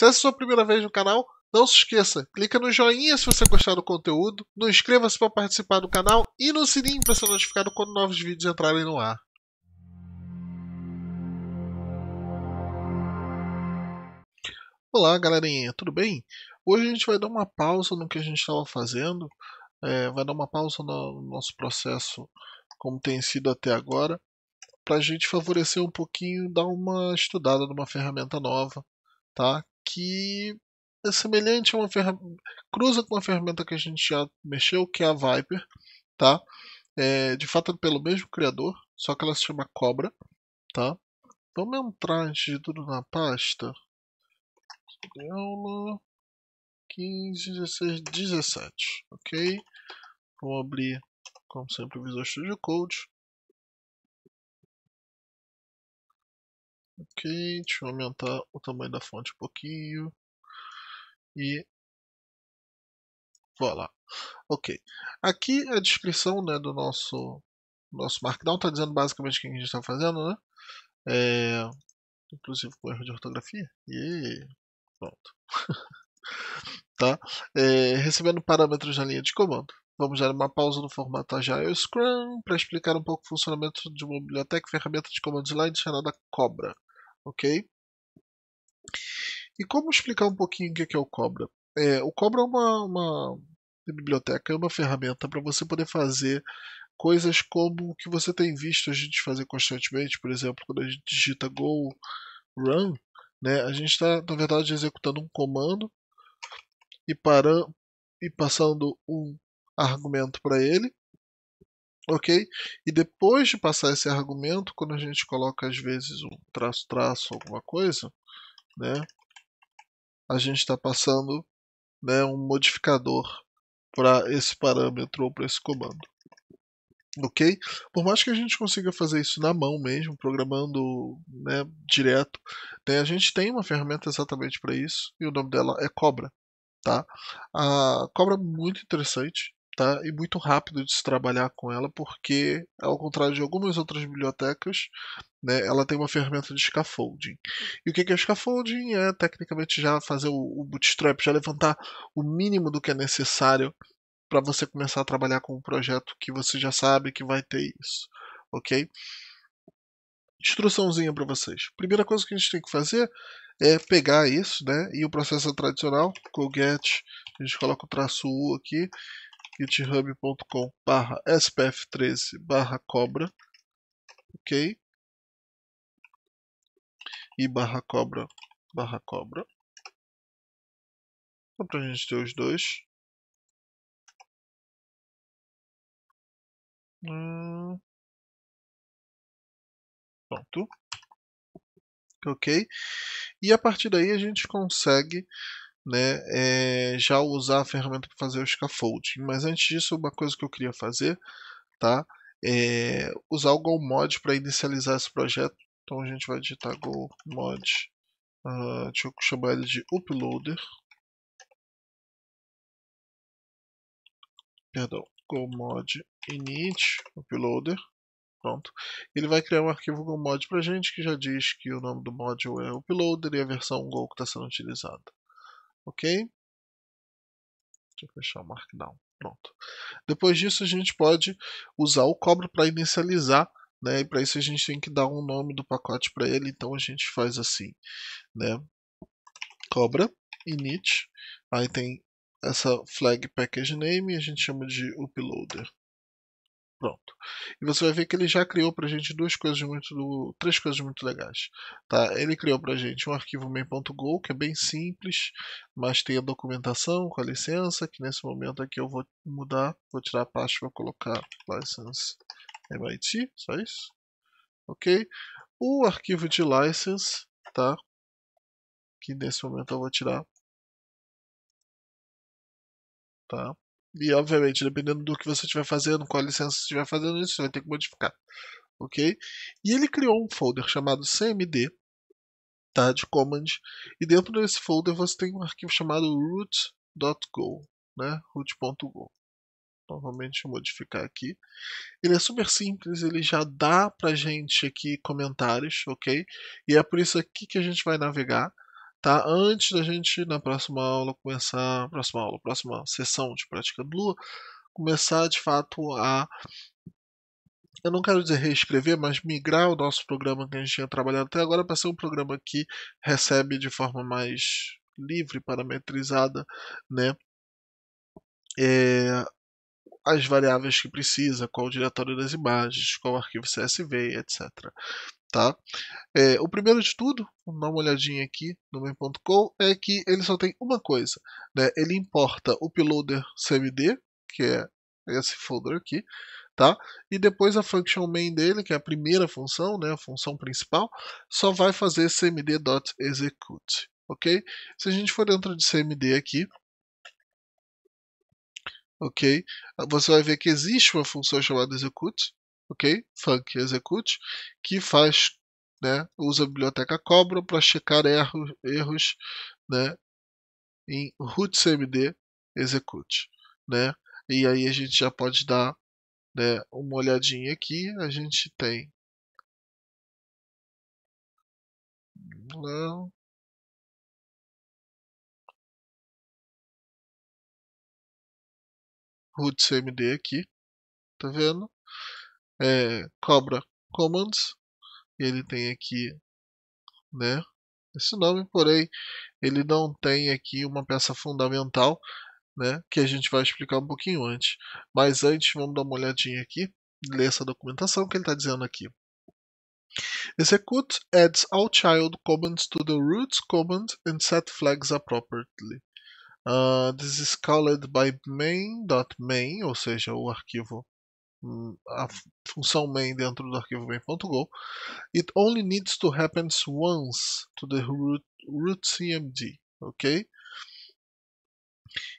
Se essa é a sua primeira vez no canal, não se esqueça, clica no joinha se você gostar do conteúdo, no inscreva-se para participar do canal e no sininho para ser notificado quando novos vídeos entrarem no ar. Olá galerinha, tudo bem? Hoje a gente vai dar uma pausa no que a gente estava fazendo, é, vai dar uma pausa no nosso processo como tem sido até agora, para a gente favorecer um pouquinho, dar uma estudada numa ferramenta nova, tá? que é semelhante a uma ferramenta, cruza com uma ferramenta que a gente já mexeu, que é a Viper, tá? É, de fato é pelo mesmo criador, só que ela se chama Cobra, tá? Vamos entrar antes de tudo na pasta. Aula 15, 16, 17, ok? Vou abrir, como sempre, o Visual Studio Code. Ok, deixa eu aumentar o tamanho da fonte um pouquinho. E lá. Ok. Aqui a descrição né, do nosso, nosso Markdown está dizendo basicamente o que a gente está fazendo, né? É, inclusive com erro de ortografia. E pronto. tá? É, recebendo parâmetros na linha de comando. Vamos dar uma pausa no formato Agile Scrum para explicar um pouco o funcionamento de uma biblioteca e ferramenta de comandos line chamada Cobra ok? E como explicar um pouquinho o é que é o Cobra? É, o Cobra é uma, uma biblioteca, é uma ferramenta para você poder fazer coisas como o que você tem visto a gente fazer constantemente, por exemplo, quando a gente digita go run, né, a gente está, na verdade, executando um comando e, parando, e passando um argumento para ele, ok? E depois de passar esse argumento, quando a gente coloca às vezes um traço, traço, alguma coisa, né? A gente está passando né, um modificador para esse parâmetro ou para esse comando. Ok? Por mais que a gente consiga fazer isso na mão mesmo, programando né, direto, né, a gente tem uma ferramenta exatamente para isso e o nome dela é Cobra. Tá? A Cobra é muito interessante, tá? E muito rápido de se trabalhar com ela, porque, ao contrário de algumas outras bibliotecas, né, ela tem uma ferramenta de scaffolding. E o que é scaffolding? É tecnicamente já fazer o bootstrap, já levantar o mínimo do que é necessário para você começar a trabalhar com um projeto que você já sabe que vai ter isso, ok? Instruçãozinha para vocês. Primeira coisa que a gente tem que fazer é pegar isso, né? E o processo tradicional, com o get, a gente coloca o traço U aqui, github.com barra spf13 barra cobra, ok? E barra cobra, barra cobra. Só para a gente ter os dois. Hum. Pronto. Ok? E a partir daí a gente consegue né, é, já usar a ferramenta para fazer o scaffolding. Mas antes disso, uma coisa que eu queria fazer, tá? É, usar o GoMod para inicializar esse projeto. Então a gente vai digitar GoMod, uh, deixa eu chamar ele de Uploader. Perdão, GoMod init uploader. Pronto. Ele vai criar um arquivo GoMod para a gente que já diz que o nome do mod é uploader e a versão Go que está sendo utilizada. Ok? Deixa eu fechar o Markdown. Pronto. Depois disso, a gente pode usar o Cobra para inicializar. Né? E para isso a gente tem que dar um nome do pacote para ele. Então a gente faz assim. Né? Cobra init. Aí tem essa flag package name. A gente chama de uploader. Pronto. E você vai ver que ele já criou para a gente duas coisas muito, três coisas muito legais. Tá? Ele criou para a gente um arquivo main.go, que é bem simples, mas tem a documentação com a licença, que nesse momento aqui eu vou mudar, vou tirar a pasta vou colocar license MIT, só isso. Ok? O arquivo de license, tá? que nesse momento eu vou tirar. Tá? E, obviamente, dependendo do que você estiver fazendo, qual licença você estiver fazendo isso, você vai ter que modificar. Ok? E ele criou um folder chamado CMD, tá? De command. E dentro desse folder você tem um arquivo chamado root.go, né? root.go. Novamente então, modificar aqui. Ele é super simples, ele já dá pra gente aqui comentários, ok? E é por isso aqui que a gente vai navegar tá? Antes da gente, na próxima aula, começar, próxima aula, próxima sessão de prática do Lua, começar de fato a, eu não quero dizer reescrever, mas migrar o nosso programa que a gente tinha trabalhado até agora para ser um programa que recebe de forma mais livre, parametrizada, né? É, as variáveis que precisa, qual o diretório das imagens, qual o arquivo CSV, etc. Tá? É, o primeiro de tudo, vamos dar uma olhadinha aqui no main.com, é que ele só tem uma coisa. Né? Ele importa o uploader cmd, que é esse folder aqui, tá? E depois a function main dele, que é a primeira função, né, a função principal, só vai fazer cmd.execute, ok? Se a gente for dentro de cmd aqui, ok? Você vai ver que existe uma função chamada execute, ok? Func execute, que faz, né, usa a biblioteca Cobra para checar erros, erros né, em rootcmd execute, né? E aí a gente já pode dar né, uma olhadinha aqui, a gente tem não root cmd aqui, tá vendo? é, Cobra Commands. Ele tem aqui, né? Esse nome, porém, ele não tem aqui uma peça fundamental, né? Que a gente vai explicar um pouquinho antes. Mas antes, vamos dar uma olhadinha aqui, ler essa documentação que ele está dizendo aqui. Execute adds all child commands to the roots command and set flags appropriately. Uh, this is called by main.main, ou seja, o arquivo a função main dentro do arquivo main.go. It only needs to happen once to the root, cmd, ok?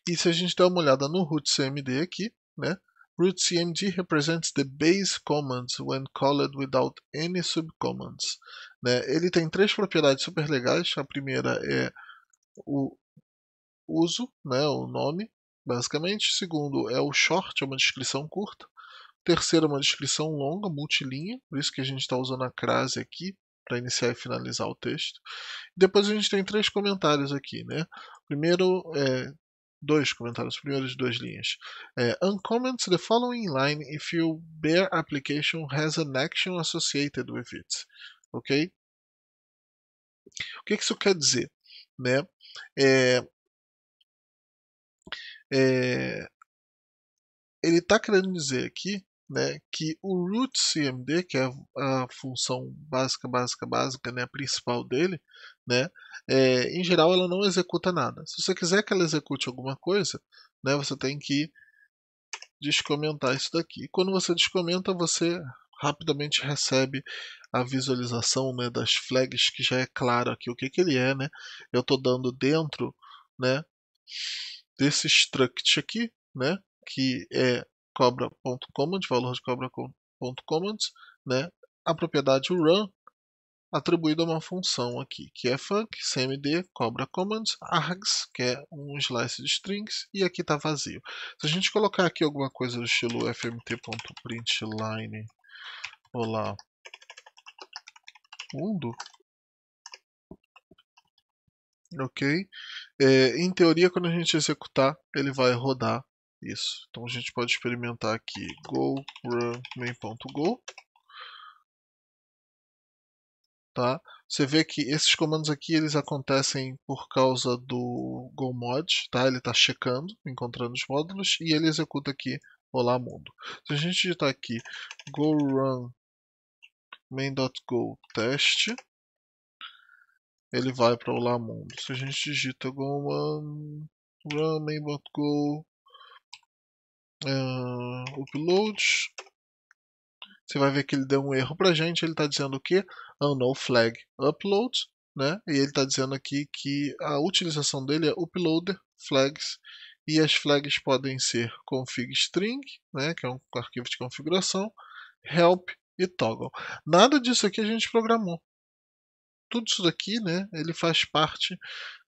E se a gente der uma olhada no root cmd aqui, né? Root cmd represents the base commands when called without any subcommands. Né? Ele tem três propriedades super legais. A primeira é o uso, né? o nome, basicamente. O segundo é o short, é uma descrição curta. Terceiro, é uma descrição longa, multilinha, por isso que a gente está usando a crase aqui para iniciar e finalizar o texto. Depois a gente tem três comentários aqui, né? Primeiro, é, dois comentários, primeiros duas linhas. É, uncomment the following line if your bare application has an action associated with it. Ok? O que, que isso quer dizer? Né? É, é, ele está querendo dizer aqui né, que o root cmd, que é a função básica, básica, básica, né, a principal dele, né, é, em geral ela não executa nada. Se você quiser que ela execute alguma coisa, né, você tem que descomentar isso daqui. E quando você descomenta, você rapidamente recebe a visualização né, das flags, que já é claro aqui o que, que ele é. Né? Eu estou dando dentro né, desse struct aqui, né, que é cobra.command, valor de cobra.command, né, a propriedade run atribuída a uma função aqui, que é func, cmd, cobra command, args, que é um slice de strings, e aqui está vazio. Se a gente colocar aqui alguma coisa do estilo fmt.println, olá, mundo, ok? É, em teoria, quando a gente executar, ele vai rodar isso. Então a gente pode experimentar aqui go main.go. Tá? Você vê que esses comandos aqui eles acontecem por causa do go mod, tá? Ele está checando, encontrando os módulos e ele executa aqui olá mundo. Se a gente digitar aqui go run main.go test, ele vai para olá mundo. Se a gente digita go run main.go uh, uploads. Você vai ver que ele deu um erro para a gente. Ele está dizendo o que? Unknown ah, flag upload. Né? E ele está dizendo aqui que a utilização dele é uploader flags. E as flags podem ser config string, né? que é um arquivo de configuração, help e toggle. Nada disso aqui a gente programou tudo isso daqui, né, ele faz parte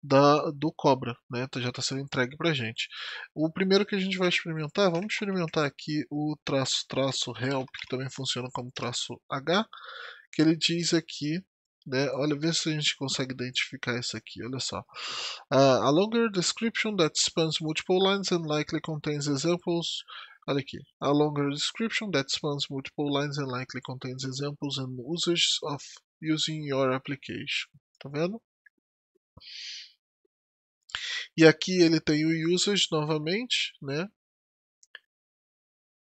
da, do Cobra, né? Tá, já está sendo entregue para gente. O primeiro que a gente vai experimentar, vamos experimentar aqui o traço traço help, que também funciona como traço H, que ele diz aqui né? Olha, vê se a gente consegue identificar isso aqui. Olha só. Uh, a longer description that spans multiple lines and likely contains examples. Olha aqui. A longer description that spans multiple lines and likely contains examples and usages of using your application. Tá vendo? E aqui ele tem o usage novamente, né?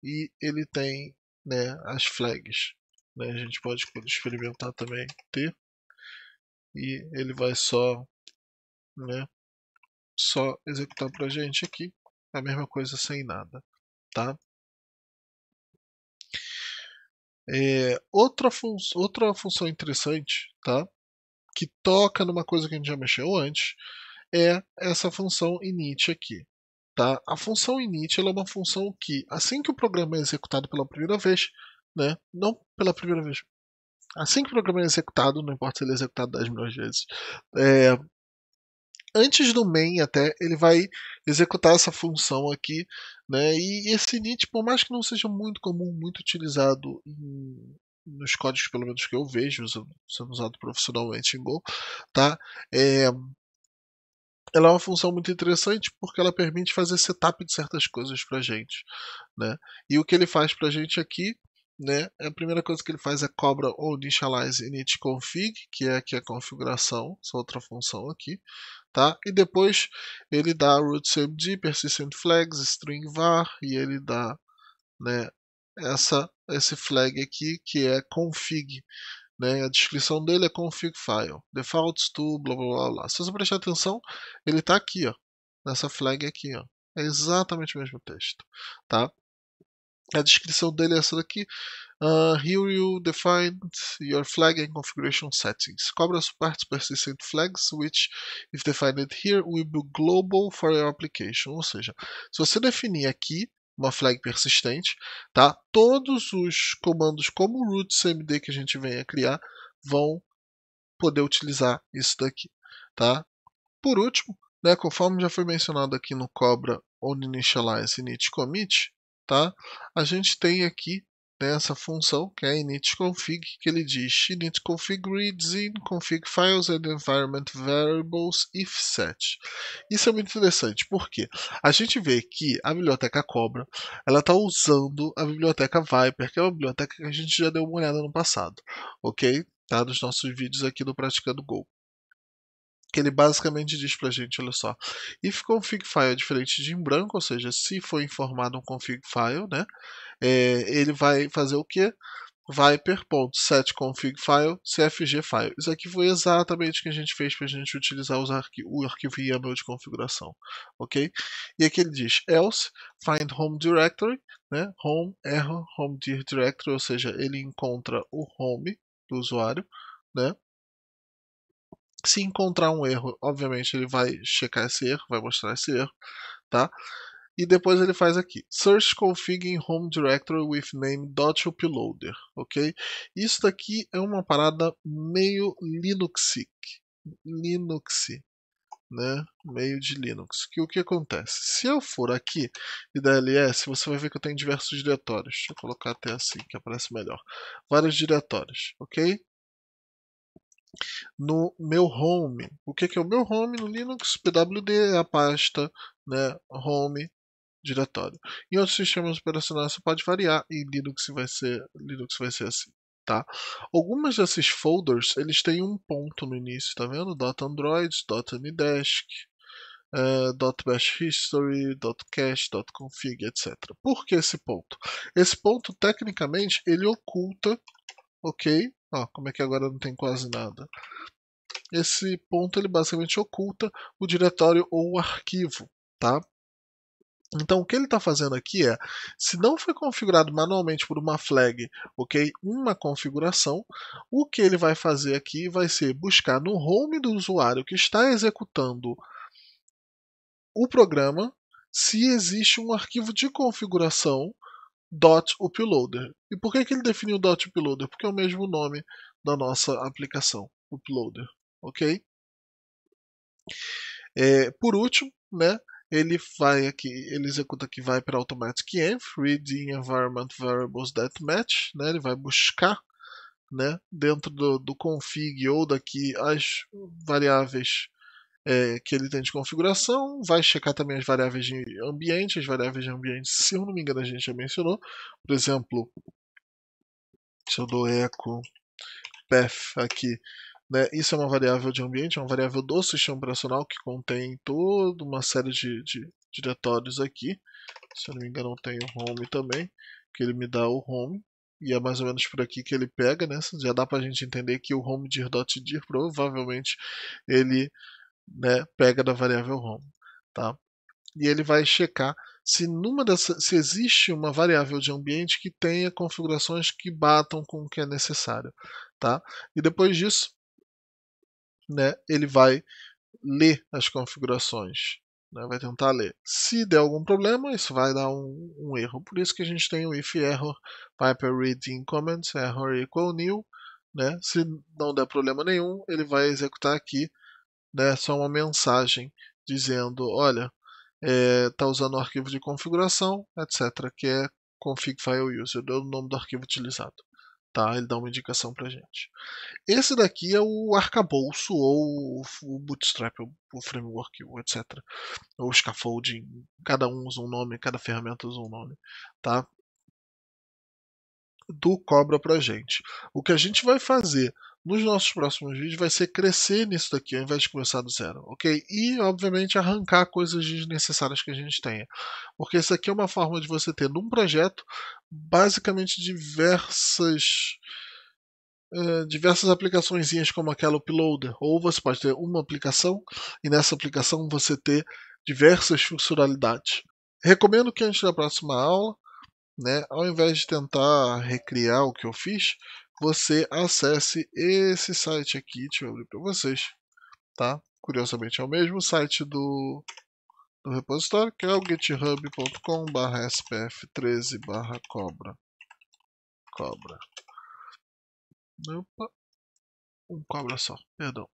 E ele tem né, as flags. Né? A gente pode experimentar também ter. E ele vai só, né, só executar para a gente aqui a mesma coisa sem nada. Tá? É, outra, fun outra função interessante tá? que toca numa coisa que a gente já mexeu antes, é essa função init aqui. Tá? A função init ela é uma função que, assim que o programa é executado pela primeira vez, né? não pela primeira vez, assim que o programa é executado, não importa se ele é executado 10 milhões de vezes, é, antes do main até, ele vai executar essa função aqui, né? E esse init, por mais que não seja muito comum, muito utilizado em, nos códigos, pelo menos que eu vejo, sendo usado profissionalmente em Go, tá? É, ela é uma função muito interessante porque ela permite fazer setup de certas coisas para gente, né? E o que ele faz para gente aqui, né? É a primeira coisa que ele faz é cobra ou initialize init config, que é aqui a configuração, essa outra função aqui, tá? E depois ele dá root cmd, persistent flags, string var e ele dá né, essa, esse flag aqui que é config. Né? A descrição dele é config file, defaults to blá blá blá. blá. Se você prestar atenção, ele está aqui, ó, nessa flag aqui. Ó. É exatamente o mesmo texto. Tá? A descrição dele é essa daqui. Uh, here you define your flag and configuration settings. Cobra supports persistent flags, which, if defined here, will be global for your application. Ou seja, se você definir aqui uma flag persistente, tá? Todos os comandos como o root cmd que a gente venha criar vão poder utilizar isso daqui, tá? Por último, né, conforme já foi mencionado aqui no Cobra on initialize init commit, tá? A gente tem aqui essa função, que é initconfig, que ele diz initconfig reads in config files and environment variables if set. Isso é muito interessante, porque a gente vê que a biblioteca Cobra ela está usando a biblioteca Viper, que é uma biblioteca que a gente já deu uma olhada no passado, ok? Tá nos nossos vídeos aqui do Praticando Go que ele basicamente diz para a gente, olha só, if config file é diferente de em branco, ou seja, se for informado um config file, né, é, ele vai fazer o que? viper.set config file cfg file. Isso aqui foi exatamente o que a gente fez para a gente utilizar os arqui o arquivo YAML de configuração, ok? E aqui ele diz else find home directory, né? home error home directory, ou seja, ele encontra o home do usuário, né? Se encontrar um erro, obviamente ele vai checar esse erro, vai mostrar esse erro, tá? E depois ele faz aqui, search config in home directory with name .uploader, ok? Isso daqui é uma parada meio Linuxic, Linuxi, né? Meio de Linux. Que o que acontece? Se eu for aqui e da ls, você vai ver que eu tenho diversos diretórios. Deixa eu colocar até assim, que aparece melhor. Vários diretórios, ok? no meu home. O que, é o meu home no Linux? PWD é a pasta né, home diretório. Em outros sistemas operacionais você pode variar e Linux vai ser, Linux vai ser assim. Tá? Algumas desses folders eles têm um ponto no início, tá vendo? .android, .ndesk, uh, .bash history, .cache, .config, etc. Por que esse ponto? Esse ponto, tecnicamente, ele oculta, ok? Ó, ah, como é que agora não tem quase nada? Esse ponto ele basicamente oculta o diretório ou o arquivo, tá? Então, o que ele está fazendo aqui é, se não foi configurado manualmente por uma flag, ok, uma configuração, o que ele vai fazer aqui vai ser buscar no home do usuário que está executando o programa se existe um arquivo de configuração dot uploader. E por que, que ele definiu dot uploader? Porque é o mesmo nome da nossa aplicação, uploader, ok? É, por último, né, ele vai aqui, ele executa aqui, vai para automatic env, read environment variables that match, né, ele vai buscar né, dentro do, do config ou daqui as variáveis é, que ele tem de configuração, vai checar também as variáveis de ambiente, as variáveis de ambiente, se eu não me engano, a gente já mencionou, por exemplo, se eu dou eco path aqui, né, isso é uma variável de ambiente, é uma variável do sistema operacional que contém toda uma série de, de diretórios aqui, se eu não me engano tem o home também, que ele me dá o home, e é mais ou menos por aqui que ele pega, né? Já dá para a gente entender que o home dir.dir provavelmente ele né, pega da variável home. Tá? E ele vai checar se, numa dessa, se existe uma variável de ambiente que tenha configurações que batam com o que é necessário. Tá? E depois disso, né, ele vai ler as configurações. Né, vai tentar ler. Se der algum problema, isso vai dar um, um, erro. Por isso que a gente tem o if error piper reading comments error equal new. Né? Se não der problema nenhum, ele vai executar aqui né, só uma mensagem dizendo, olha, está é, tá usando o arquivo de configuração, etc., que é config file user, é o nome do arquivo utilizado. Tá? Ele dá uma indicação para a gente. Esse daqui é o arcabouço ou o bootstrap, o framework, etc. Ou scaffolding, cada um usa um nome, cada ferramenta usa um nome. Tá? Do Cobra para a gente. O que a gente vai fazer nos nossos próximos vídeos vai ser crescer nisso daqui, ao invés de começar do zero, ok? E, obviamente, arrancar coisas desnecessárias que a gente tenha. Porque isso aqui é uma forma de você ter, num projeto, basicamente diversas... Uh, diversas aplicaçõezinhas como aquela Uploader, ou você pode ter uma aplicação e nessa aplicação você ter diversas funcionalidades. Recomendo que antes da próxima aula, né, ao invés de tentar recriar o que eu fiz, você acesse esse site aqui, deixa eu abrir para vocês, tá? Curiosamente é o mesmo site do, do repositório, que é o github.com spf13 cobra cobra Opa. um cobra só, perdão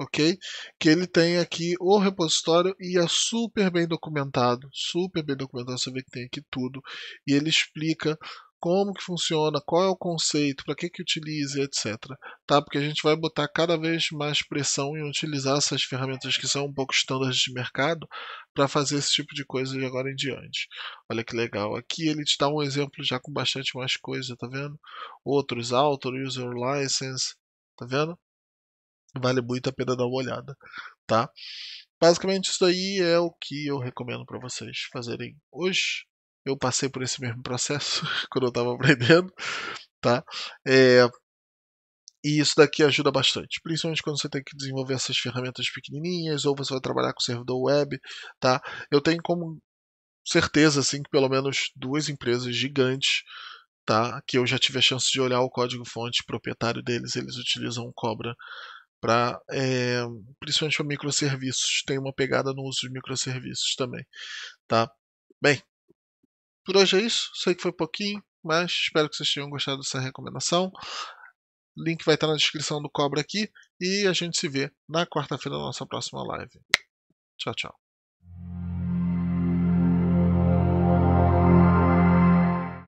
ok? Que ele tem aqui o repositório e é super bem documentado, super bem documentado, você vê que tem aqui tudo e ele explica como que funciona, qual é o conceito, para que que utilize, etc. Tá? Porque a gente vai botar cada vez mais pressão em utilizar essas ferramentas que são um pouco estándares de mercado para fazer esse tipo de coisa de agora em diante. Olha que legal. Aqui ele te dá um exemplo já com bastante mais coisa, tá vendo? Outros, Author, User License, tá vendo? Vale muito a pena dar uma olhada, tá? Basicamente isso aí é o que eu recomendo para vocês fazerem hoje. Eu passei por esse mesmo processo quando eu estava aprendendo, tá? É, e isso daqui ajuda bastante, principalmente quando você tem que desenvolver essas ferramentas pequenininhas ou você vai trabalhar com servidor web, tá? Eu tenho como certeza assim que pelo menos duas empresas gigantes, tá, que eu já tive a chance de olhar o código-fonte proprietário deles, eles utilizam Cobra para é, principalmente para microserviços, tem uma pegada no uso de microserviços também, tá? Bem, por hoje é isso. Sei que foi pouquinho, mas espero que vocês tenham gostado dessa recomendação. Link vai estar na descrição do Cobra aqui. E a gente se vê na quarta-feira na nossa próxima live. Tchau, tchau.